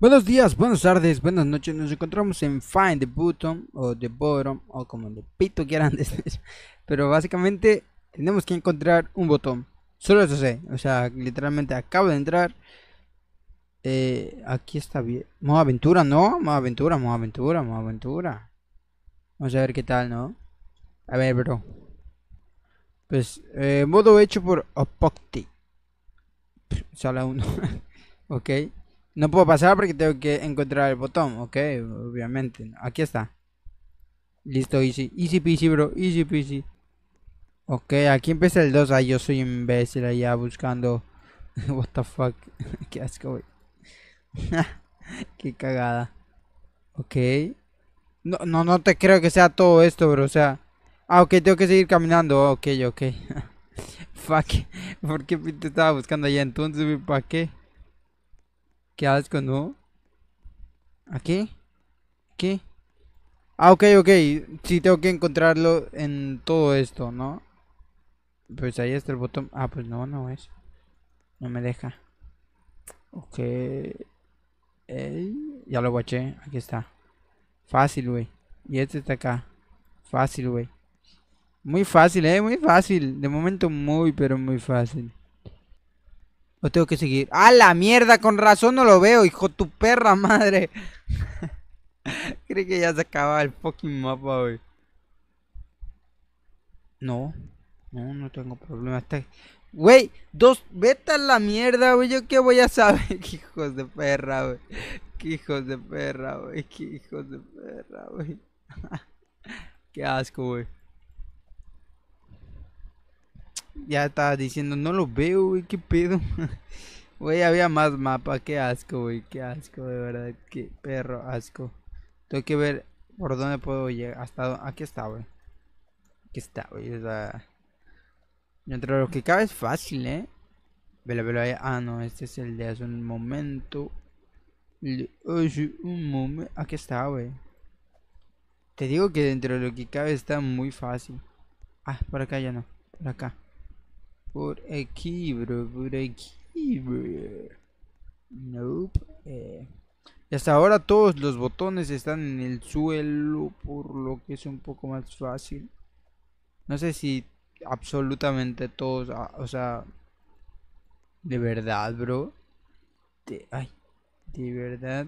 Buenos días, buenas tardes, buenas noches. Nos encontramos en Find the Button o The Bottom o como el pito quieran decir. Pero básicamente tenemos que encontrar un botón. Solo eso sé. O sea, literalmente acabo de entrar. Eh, aquí está bien. Modo aventura, ¿no? Modo aventura, modo aventura, modo aventura. Vamos a ver qué tal, ¿no? A ver, bro. Pues, eh, modo hecho por Opocti. Sala 1. ok. No puedo pasar porque tengo que encontrar el botón. Ok, obviamente. Aquí está. Listo, easy. Easy peasy, bro. Easy peasy. Ok, aquí empieza el 2. Ah, yo soy imbécil allá buscando. What the fuck. Qué asco, güey. Qué cagada. Ok. No, no, no te creo que sea todo esto, bro. O sea. Ah, ok, tengo que seguir caminando. Ok, ok. fuck. ¿Por qué te estaba buscando allá entonces? ¿Para qué? Qué asco, ¿no? ¿Aquí? qué? Ah, ok, ok. Sí, tengo que encontrarlo en todo esto, ¿no? Pues ahí está el botón. Ah, pues no, no es. No me deja. Ok. ya lo guaché. Aquí está. Fácil, güey. Y este está acá. Fácil, güey. Muy fácil, eh. Muy fácil. De momento muy, pero muy fácil. Lo tengo que seguir. ¡A la mierda! Con razón no lo veo, hijo tu perra madre. Creí que ya se acababa el fucking mapa, güey. No. No, no tengo problema. Está... Güey, dos... Vete a la mierda, güey. ¿Yo qué voy a saber? ¡Qué hijos de perra, güey! ¡Qué hijos de perra, güey! ¡Qué hijos de perra, güey! ¡Qué asco, güey! ya estaba diciendo, no lo veo, güey, qué pedo. Güey, había más mapa, qué asco, güey, qué asco, de verdad, qué perro asco. Tengo que ver por dónde puedo llegar, hasta aquí está, güey. Aquí está, güey, Dentro de lo que cabe es fácil, ¿eh? Velo, velo, Ah, no, este es el de hace un momento. un momento. Aquí está, güey. Te digo que dentro de lo que cabe está muy fácil. Ah, por acá ya no. Por acá. Por aquí, bro, por aquí, bro. Nope. Eh. Y hasta ahora todos los botones están en el suelo, por lo que es un poco más fácil. No sé si absolutamente todos, ah, o sea, de verdad, bro. De, ay, de verdad.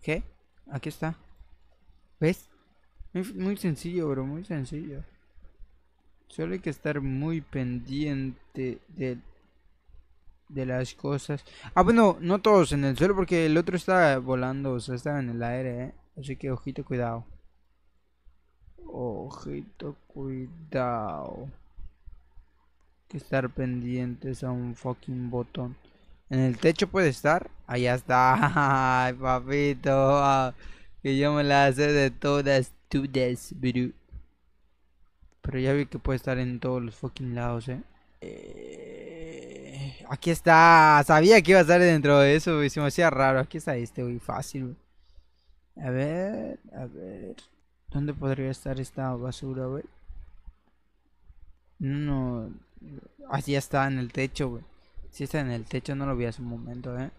¿Qué? Aquí está. ¿Ves? muy sencillo, bro, muy sencillo. Solo hay que estar muy pendiente de, de las cosas. Ah, bueno, no todos en el suelo porque el otro está volando, o sea, está en el aire, ¿eh? Así que ojito, cuidado. Ojito, cuidado. Hay que estar pendientes a un fucking botón. En el techo puede estar. Allá está. Ay, papito. Ah, que yo me la sé de todas, todas, bro. Pero ya vi que puede estar en todos los fucking lados, eh. eh. Aquí está. Sabía que iba a estar dentro de eso, güey. Se me hacía raro. Aquí está este, güey. Fácil, güey. A ver, a ver. ¿Dónde podría estar esta basura, güey? No. Así está en el techo, güey. Si está en el techo, no lo vi hace un momento, eh.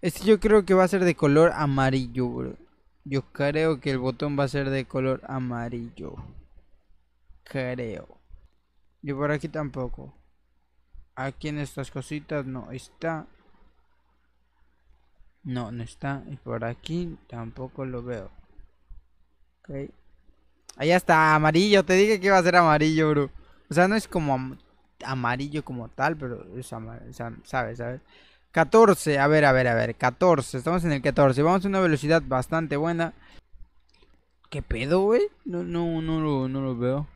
Este yo creo que va a ser de color amarillo, güey Yo creo que el botón va a ser de color amarillo creo. Y por aquí tampoco. Aquí en estas cositas no está. No, no está. Y por aquí tampoco lo veo. Ok. Ahí está, amarillo. Te dije que iba a ser amarillo, bro. O sea, no es como amarillo como tal, pero es amarillo. ¿Sabes? ¿Sabes? 14, a ver, a ver, a ver, 14, estamos en el 14, vamos a una velocidad bastante buena. ¿Qué pedo, güey? No, no, no, no, no lo veo.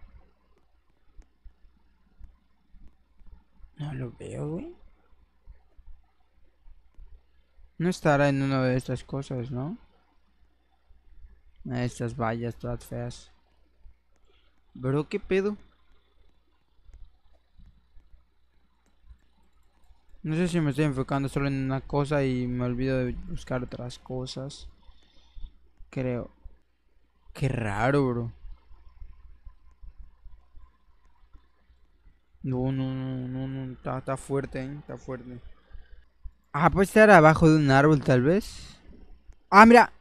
No lo veo, güey. No estará en una de estas cosas, ¿no? Ah, estas vallas todas feas. Bro, ¿qué pedo? No sé si me estoy enfocando solo en una cosa y me olvido de buscar otras cosas. Creo. Qué raro, bro. No, no, no, no, no, está, está fuerte, ¿eh? está fuerte. Ah, puede estar abajo de un árbol, tal vez. Ah, mira.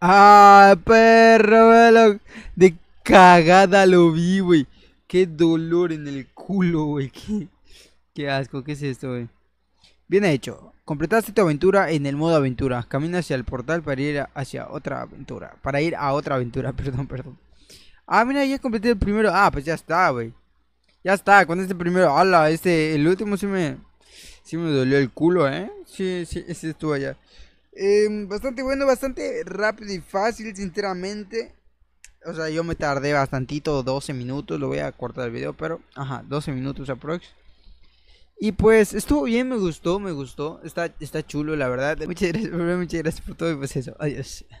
Ah, perro, de cagada lo vi, güey. Qué dolor en el culo, güey. Qué, qué asco, ¿qué es esto, wey Bien hecho. Completaste tu aventura en el modo aventura. Camina hacia el portal para ir hacia otra aventura. Para ir a otra aventura, perdón, perdón. Ah, mira, ya completé el primero. Ah, pues ya está, güey. Ya está, con este primero. hala este, el último sí me. Sí me dolió el culo, ¿eh? Sí, sí, ese estuvo allá. Em, bastante bueno, bastante rápido y fácil, sinceramente. O sea, yo me tardé bastantito, 12 minutos. Lo voy a cortar el video, pero. Ajá, 12 minutos aprox. Y pues estuvo bien, me gustó, me gustó. Está, está chulo, la verdad. Muchas gracias, muchas gracias por todo y pues eso. Adiós.